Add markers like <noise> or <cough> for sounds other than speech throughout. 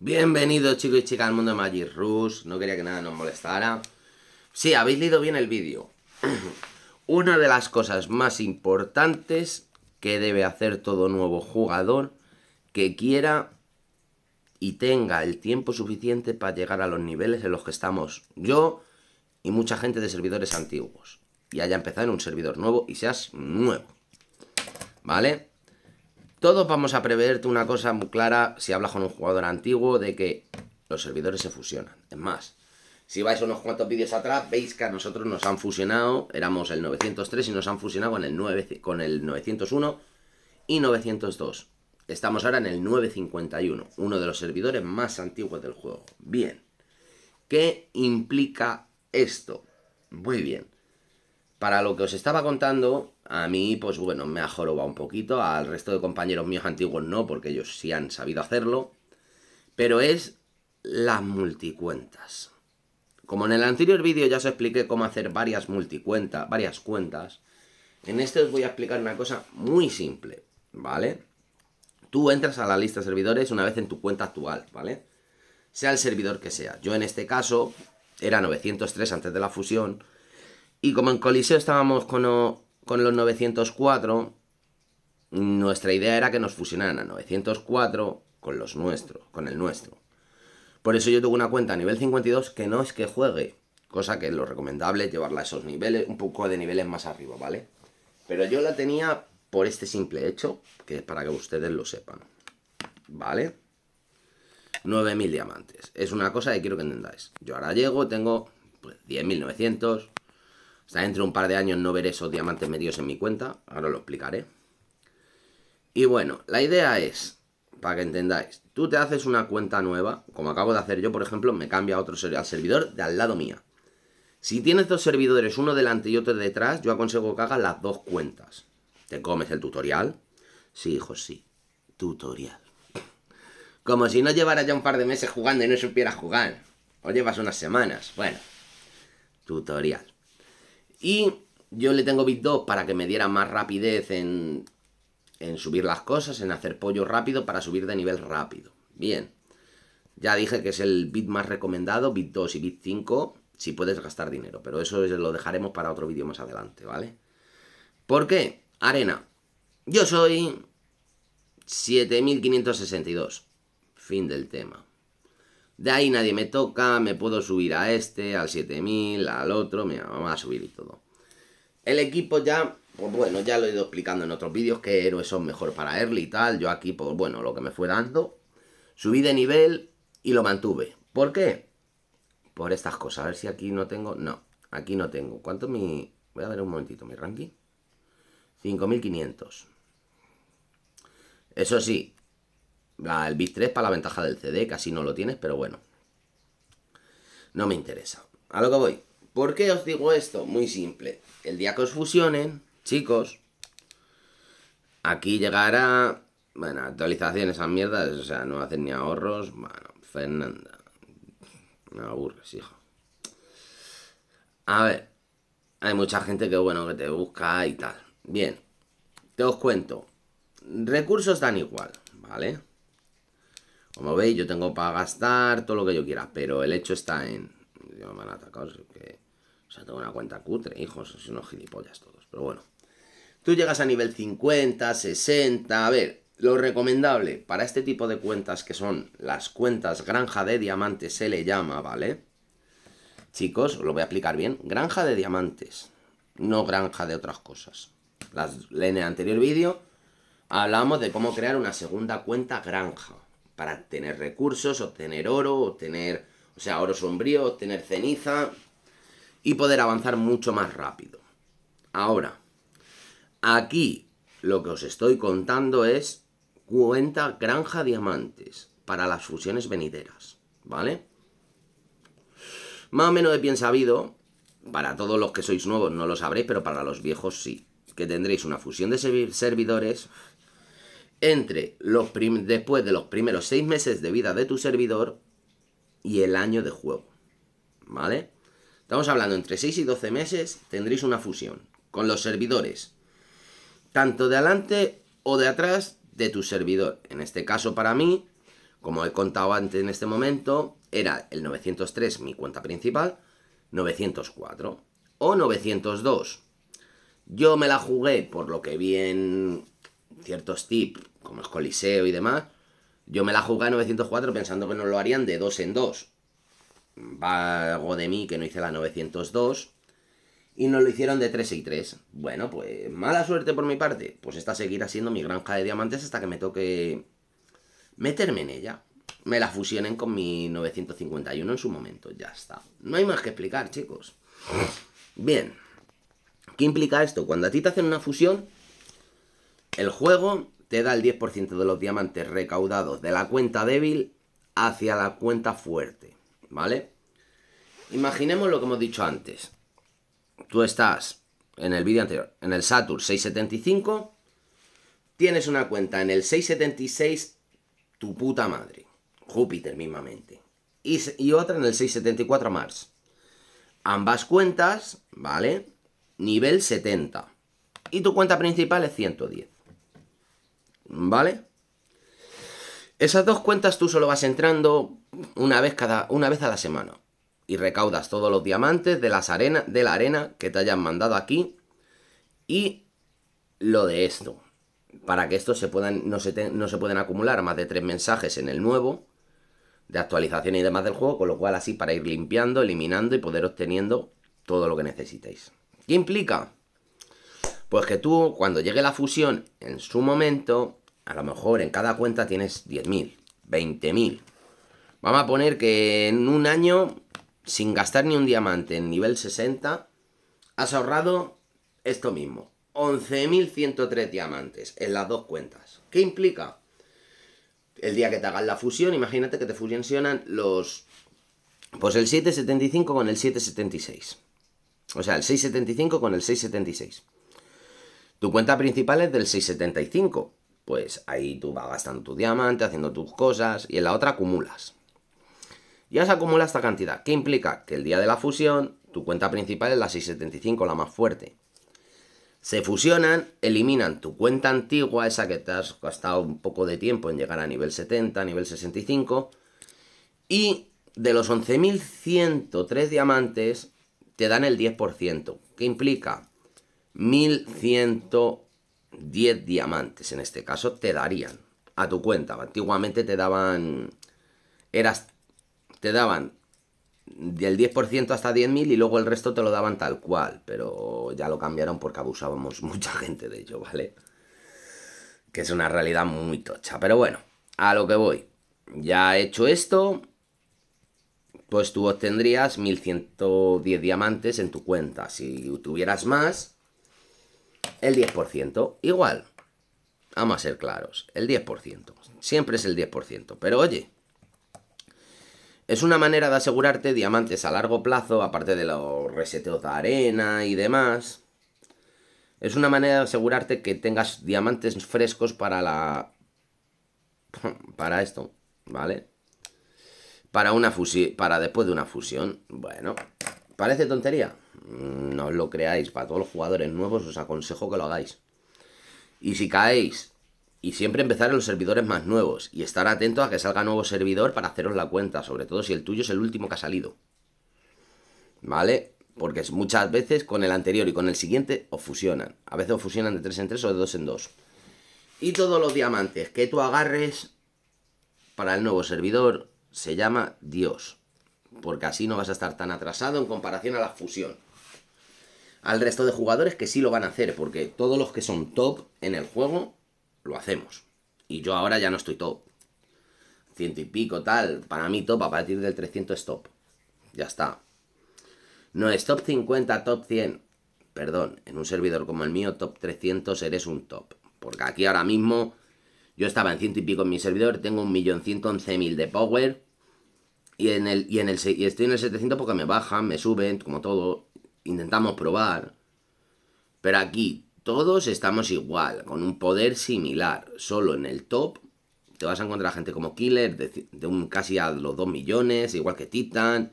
Bienvenidos chicos y chicas al mundo de Magic Rush No quería que nada nos molestara Sí, habéis leído bien el vídeo <clears throat> Una de las cosas más importantes que debe hacer todo nuevo jugador Que quiera y tenga el tiempo suficiente para llegar a los niveles en los que estamos yo y mucha gente de servidores antiguos Y haya empezado en un servidor nuevo y seas nuevo ¿Vale? Todos vamos a preverte una cosa muy clara si hablas con un jugador antiguo de que los servidores se fusionan. Es más, si vais unos cuantos vídeos atrás, veis que a nosotros nos han fusionado, éramos el 903 y nos han fusionado con el, con el 901 y 902. Estamos ahora en el 951, uno de los servidores más antiguos del juego. Bien, ¿qué implica esto? Muy bien para lo que os estaba contando, a mí, pues bueno, me ha jorobado un poquito, al resto de compañeros míos antiguos no, porque ellos sí han sabido hacerlo, pero es las multicuentas. Como en el anterior vídeo ya os expliqué cómo hacer varias multicuentas, varias cuentas, en este os voy a explicar una cosa muy simple, ¿vale? Tú entras a la lista de servidores una vez en tu cuenta actual, ¿vale? Sea el servidor que sea. Yo en este caso era 903 antes de la fusión, y como en Coliseo estábamos con, los 904, nuestra idea era que nos fusionaran a 904 con los nuestros, con el nuestro. Por eso yo tuve una cuenta a nivel 52 que no es que juegue, cosa que es lo recomendable llevarla a esos niveles, un poco de niveles más arriba, ¿vale? Pero yo la tenía por este simple hecho, que es para que ustedes lo sepan, ¿vale? 9.000 diamantes. Es una cosa que quiero que entendáis. Yo ahora llego, tengo 10.900, pues, sea, dentro de un par de años no veré esos diamantes medios en mi cuenta. Ahora lo explicaré. Y bueno, la idea es, para que entendáis, tú te haces una cuenta nueva, como acabo de hacer yo, por ejemplo, me cambia a otro al servidor de al lado mía. Si tienes dos servidores, uno delante y otro detrás, yo aconsejo que hagas las dos cuentas. ¿Te comes el tutorial? Sí, hijo, sí. Tutorial. Como si no llevara ya un par de meses jugando y no supieras jugar. O llevas unas semanas. Bueno. Tutorial. Y yo le tengo bit 2 para que me diera más rapidez en, subir las cosas, en hacer pollo rápido para subir de nivel rápido. Bien. Ya dije que es el bit más recomendado, bit 2 y bit 5, si puedes gastar dinero. Pero eso lo dejaremos para otro vídeo más adelante, ¿vale? ¿Por qué? Arena. Yo soy 7562. Fin del tema. De ahí nadie me toca, me puedo subir a este, al 7000, al otro, mira, vamos a subir y todo. El equipo ya, pues bueno, ya lo he ido explicando en otros vídeos que héroes son mejor para early y tal. Yo aquí, pues bueno, lo que me fue dando, subí de nivel y lo mantuve. ¿Por qué? Por estas cosas, a ver si aquí no tengo, no, aquí no tengo. ¿Cuánto mi...? Voy a ver un momentito mi ranking. 5500. Eso sí, el bit 3 para la ventaja del CD, casi no lo tienes, pero bueno. No me interesa. A lo que voy. ¿Por qué os digo esto? Muy simple. El día que os fusionen, chicos, aquí llegará... Bueno, actualizaciones, esas mierdas, o sea, no hacen ni ahorros. Bueno, Fernanda. Me aburres, hijo. A ver, hay mucha gente que, bueno, que te busca y tal. Bien, te os cuento. Recursos dan igual, ¿vale? Como veis, yo tengo para gastar todo lo que yo quiera, pero el hecho está en... Yo me han atacado, que... O sea, tengo una cuenta cutre, hijos, son unos gilipollas todos, pero bueno. Tú llegas a nivel 50, 60, a ver, lo recomendable para este tipo de cuentas que son las cuentas granja de diamantes se le llama, ¿vale? Chicos, lo voy a explicar bien, granja de diamantes, no granja de otras cosas. Las, en el anterior vídeo hablamos de cómo crear una segunda cuenta granja para tener recursos, obtener oro, obtener, o sea, oro sombrío, obtener ceniza y poder avanzar mucho más rápido. Ahora, aquí lo que os estoy contando es cuenta granja diamantes para las fusiones venideras, ¿vale? Más o menos de bien sabido, para todos los que sois nuevos no lo sabréis, pero para los viejos sí, que tendréis una fusión de servidores entre los después de los primeros seis meses de vida de tu servidor y el año de juego. ¿Vale? Estamos hablando entre 6 y 12 meses tendréis una fusión con los servidores, tanto de adelante o de atrás de tu servidor. En este caso para mí, como he contado antes en este momento, era el 903 mi cuenta principal, 904 o 902. Yo me la jugué por lo que bien ciertos tips, como es Coliseo y demás, yo me la jugué a 904 pensando que no lo harían de 2 en 2. Vago de mí que no hice la 902 y nos lo hicieron de 3 y 3. Bueno, pues mala suerte por mi parte. Pues esta seguirá siendo mi granja de diamantes hasta que me toque meterme en ella. Me la fusionen con mi 951 en su momento. Ya está. No hay más que explicar, chicos. Bien. ¿Qué implica esto? Cuando a ti te hacen una fusión, el juego te da el 10% de los diamantes recaudados de la cuenta débil hacia la cuenta fuerte, ¿vale? Imaginemos lo que hemos dicho antes. Tú estás en el vídeo anterior, en el Saturn 675, tienes una cuenta en el 676, tu puta madre, Júpiter mismamente, y, y otra en el 674 Mars. Ambas cuentas, ¿vale? Nivel 70. Y tu cuenta principal es 110. ¿Vale? Esas dos cuentas tú solo vas entrando una vez, cada, una vez a la semana. Y recaudas todos los diamantes de, de la arena que te hayan mandado aquí. Y lo de esto. Para que esto se puedan, no, se no se pueden acumular más de tres mensajes en el nuevo. De actualización y demás del juego. Con lo cual así para ir limpiando, eliminando y poder obteniendo todo lo que necesitéis. ¿Qué implica? Pues que tú, cuando llegue la fusión en su momento, a lo mejor en cada cuenta tienes 10.000, 20.000. Vamos a poner que en un año, sin gastar ni un diamante en nivel 60, has ahorrado esto mismo. 11.103 diamantes en las dos cuentas. ¿Qué implica? El día que te hagan la fusión, imagínate que te fusionan los... Pues el 775 con el 776. O sea, el 675 con el 676. Tu cuenta principal es del 675 pues ahí tú vas gastando tu diamante, haciendo tus cosas, y en la otra acumulas. Ya se acumula esta cantidad, ¿Qué implica que el día de la fusión, tu cuenta principal es la 675, la más fuerte. Se fusionan, eliminan tu cuenta antigua, esa que te has gastado un poco de tiempo en llegar a nivel 70, nivel 65, y de los 11.103 diamantes, te dan el 10%, ¿Qué implica 1.100 10 diamantes en este caso te darían a tu cuenta. Antiguamente te daban. Eras. Te daban del 10% hasta 10.000 y luego el resto te lo daban tal cual. Pero ya lo cambiaron porque abusábamos <laughs> mucha gente de ello, ¿vale? Que es una realidad muy tocha. Pero bueno, a lo que voy. Ya hecho esto, pues tú obtendrías 1.110 diamantes en tu cuenta. Si tuvieras más, el 10% igual. Vamos a ser claros, el 10%. Siempre es el 10%. Pero oye, es una manera de asegurarte diamantes a largo plazo, aparte de los reseteos de arena y demás. Es una manera de asegurarte que tengas diamantes frescos para la... Para esto, ¿vale? Para una fusión... Para después de una fusión. Bueno, parece tontería. No os lo creáis, para todos los jugadores nuevos os aconsejo que lo hagáis. Y si caéis, y siempre empezar en los servidores más nuevos, y estar atento a que salga nuevo servidor para haceros la cuenta, sobre todo si el tuyo es el último que ha salido. ¿Vale? Porque muchas veces con el anterior y con el siguiente os fusionan. A veces os fusionan de 3 en 3 o de 2 en 2. Y todos los diamantes que tú agarres para el nuevo servidor se llama Dios. Porque así no vas a estar tan atrasado en comparación a la fusión al resto de jugadores que sí lo van a hacer, porque todos los que son top en el juego lo hacemos. Y yo ahora ya no estoy top. Ciento y pico, tal. Para mí top, a partir del 300 es top. Ya está. No es top 50, top 100. Perdón, en un servidor como el mío, top 300 eres un top. Porque aquí ahora mismo yo estaba en ciento y pico en mi servidor, tengo un millón ciento mil de power. Y, en el, y, en el, y estoy en el 700 porque me bajan, me suben, como todo intentamos probar. Pero aquí todos estamos igual, con un poder similar. Solo en el top te vas a encontrar gente como Killer, de, un casi a los 2 millones, igual que Titan,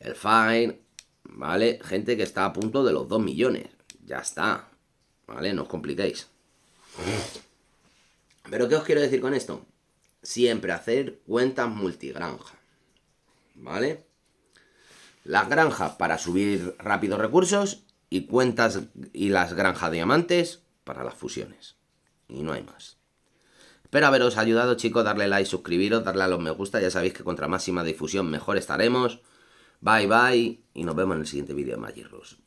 el Fine, ¿vale? Gente que está a punto de los 2 millones. Ya está, ¿vale? No os compliquéis. Pero ¿qué os quiero decir con esto? Siempre hacer cuentas multigranja, ¿vale? La granjas para subir rápidos recursos y cuentas y las granjas diamantes para las fusiones. Y no hay más. Espero haberos ayudado, chicos. Darle like, suscribiros, darle a los me gusta. Ya sabéis que contra máxima difusión mejor estaremos. Bye bye y nos vemos en el siguiente vídeo de